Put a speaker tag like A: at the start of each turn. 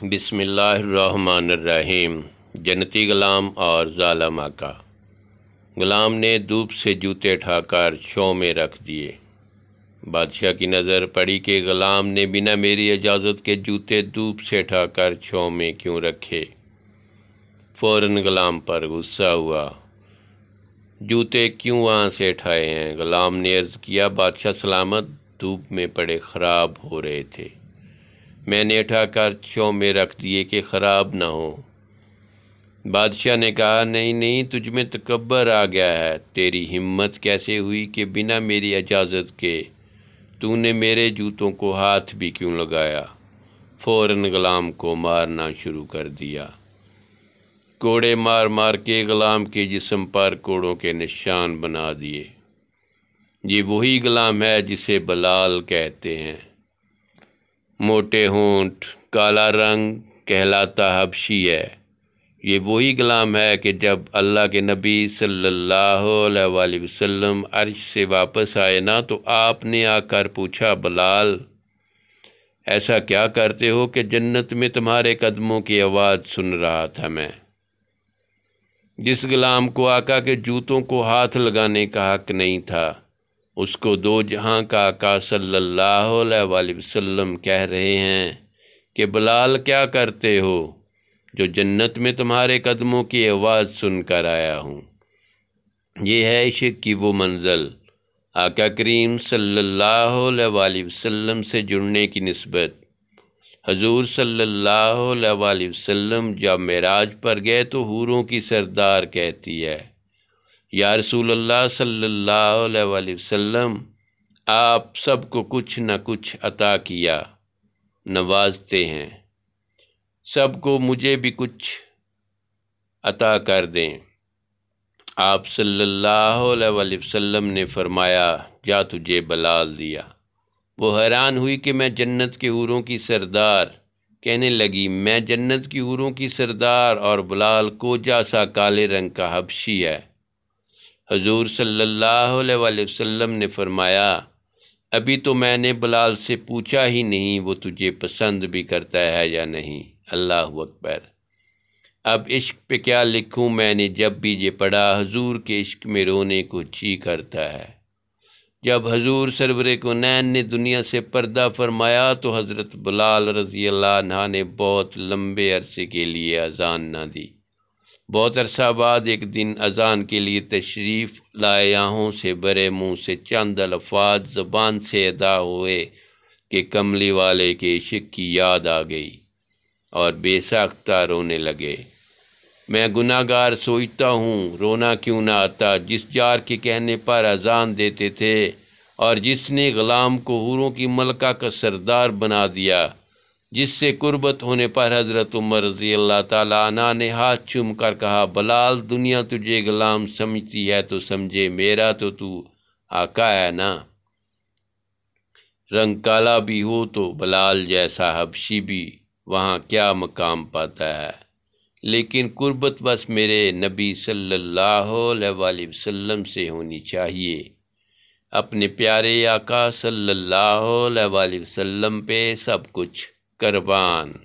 A: बिसमीम जन्नती ग़ुलाम और ज़ालमा माका ग़ुलाम ने धूप से जूते ठाकर शो में रख दिए बादशाह की नज़र पड़ी कि ग़ुलाम ने बिना मेरी इजाज़त के जूते धूप से ठाकर शो में क्यों रखे फ़ौर ग़ुलाम पर गुस्सा हुआ जूते क्यों वहाँ से ठाए हैं ग़ुलाम ने अर्ज़ किया बादशाह सलामत धूप में पड़े ख़राब हो रहे थे मैंने उठाकर छो में रख दिए कि ख़राब ना हो बादशाह ने कहा नहीं नहीं तुझ में तकबर आ गया है तेरी हिम्मत कैसे हुई कि बिना मेरी इजाज़त के तूने मेरे जूतों को हाथ भी क्यों लगाया फ़ौर ग़ुलाम को मारना शुरू कर दिया कोड़े मार मार के ग़ुलाम के जिसम पर कोड़ों के निशान बना दिए ये वही ग़ुलाम है जिसे बलाल कहते हैं मोटे होंठ काला रंग कहलाता हबशी है ये वही कलाम है कि जब अल्लाह के नबी सल्लल्लाहु अलैहि वसल्लम अर्श से वापस आए ना तो आपने आकर पूछा बलाल ऐसा क्या करते हो कि जन्नत में तुम्हारे कदमों की आवाज़ सुन रहा था मैं जिस गुलाम को आका के जूतों को हाथ लगाने का हक नहीं था उसको दो जहाँ का आका सल्लल्लाहु अलैहि वसल्लम कह रहे हैं कि बलाल क्या करते हो जो जन्नत में तुम्हारे कदमों की आवाज़ सुनकर आया हूँ ये है इश्क की वो मंजिल आका करीम सल्लल्लाहु अलैहि वसल्लम से जुड़ने की नस्बत हजूर सल्लल्लाहु अलैहि वसल्लम जब मेराज पर गए तो हूरों की सरदार कहती है या रसूल अल्लाह सल्लल्लाहु अलैहि वसल्लम आप सबको कुछ न कुछ अता किया नवाजते हैं सबको मुझे भी कुछ अता कर दें आप सल्लल्लाहु अलैहि वसल्लम ने फरमाया जा तुझे बलाल दिया वो हैरान हुई कि मैं जन्नत के हूरों की सरदार कहने लगी मैं जन्नत की हूरों की सरदार और बलाल को सा काले रंग का हबशी है हजूर सल्लल्लाहु वसल्लम ने फरमाया अभी तो मैंने बलाल से पूछा ही नहीं वो तुझे पसंद भी करता है या नहीं अल्लाह अकबर अब इश्क पे क्या लिखूं मैंने जब भी ये पढ़ा हजूर के इश्क में रोने को जी करता है जब हजूर सरवर को नैन ने दुनिया से पर्दा फरमाया तो हज़रत बलाल रजी अल्लाह ने बहुत लंबे अरसे के लिए अजान ना दी बहुत अरसा बाद एक दिन अजान के लिए तशरीफ़ लायाहों से बरे मुँह से चंद अल्फाज ज़बान से अदा हुए कि कमली वाले के इश्क की याद आ गई और बेसाख्ता रोने लगे मैं गुनागार सोचता हूँ रोना क्यों ना आता जिस जार के कहने पर अजान देते थे और जिसने ग़ुलाम को हूरों की मलका का सरदार बना दिया जिससे कुर्बत होने पर हज़रत उमर रजी अल्लाह ताला ने हाथ चूम कर कहा बलाल दुनिया तुझे गुलाम समझती है तो समझे मेरा तो तू आका है ना रंग काला भी हो तो बलाल जैसा हबशी भी वहाँ क्या मकाम पाता है लेकिन कुर्बत बस मेरे नबी सल्लल्लाहु अलैहि वसल्लम से होनी चाहिए अपने प्यारे आका सल्लल्लाहु अलैहि वसल्लम पे सब कुछ કરવાન